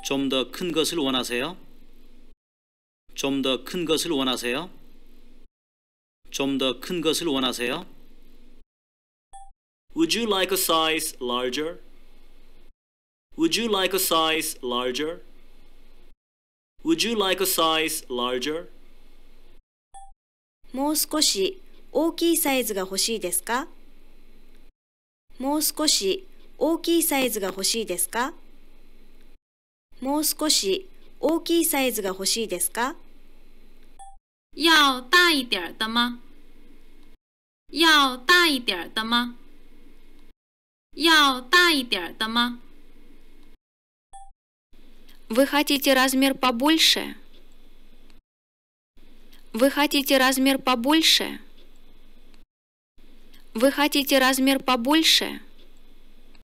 좀 더 큰것을원하세요좀더큰것을원하세요좀더큰것을원하세요 Would you like a size larger? Would you like a size larger? Would you like a size larger? もう少し大きいサイズが欲しいですかもう少し大きいサイズが欲しいですかもう少し大きいサイズが欲しいですか要大一点的吗要大一点的吗要大一点的吗 Вы хотите размер побольше? Вы хотите размер побольше? Вы хотите размер побольше?